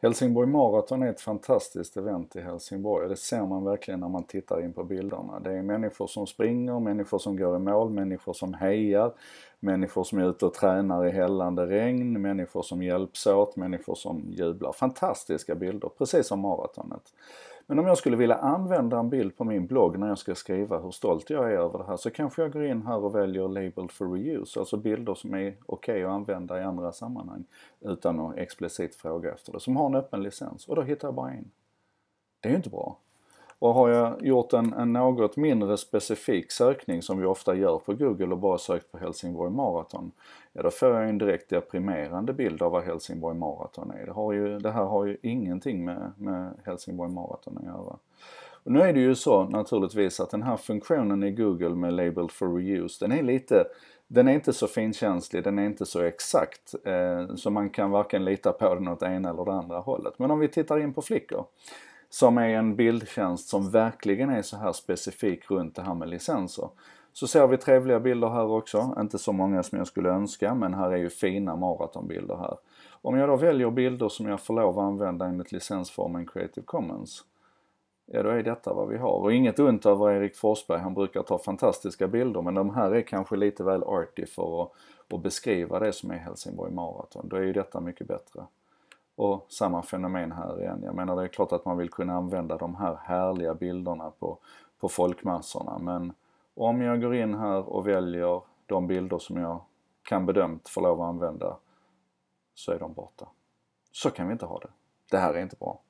Helsingborg Marathon är ett fantastiskt event i Helsingborg och det ser man verkligen när man tittar in på bilderna. Det är människor som springer, människor som går i mål, människor som hejar, människor som är ute och tränar i hällande regn, människor som hjälps åt, människor som jublar. Fantastiska bilder, precis som maratonet. Men om jag skulle vilja använda en bild på min blogg när jag ska skriva hur stolt jag är över det här så kanske jag går in här och väljer labeled for reuse, alltså bilder som är okej okay att använda i andra sammanhang utan att explicit fråga efter det, som har en öppen licens. Och då hittar jag bara en. Det är ju inte bra. Och har jag gjort en, en, något mindre specifik sökning som vi ofta gör på Google och bara sökt på Helsingborg Marathon. Ja, då får jag en direkt deprimerande bild av vad Helsingborg Marathon är. Det, har ju, det här har ju ingenting med, med Helsingborg Marathon att göra. Och nu är det ju så naturligtvis att den här funktionen i Google med Labeled for Reuse, den är lite den är inte så finkänslig, den är inte så exakt. Eh, så man kan varken lita på den åt ena eller det andra hållet. Men om vi tittar in på flickor som är en bildtjänst som verkligen är så här specifik runt det här med licenser. Så ser vi trevliga bilder här också. Inte så många som jag skulle önska men här är ju fina maratonbilder här. Om jag då väljer bilder som jag får lov att använda enligt licensformen Creative Commons. Ja då är detta vad vi har. Och inget ont över Erik Forsberg, han brukar ta fantastiska bilder men de här är kanske lite väl arty för att, att beskriva det som är Helsingborg Marathon. Då är ju detta mycket bättre. Och samma fenomen här igen. Jag menar det är klart att man vill kunna använda de här härliga bilderna på, på folkmassorna men om jag går in här och väljer de bilder som jag kan bedömt få lov att använda så är de borta. Så kan vi inte ha det. Det här är inte bra.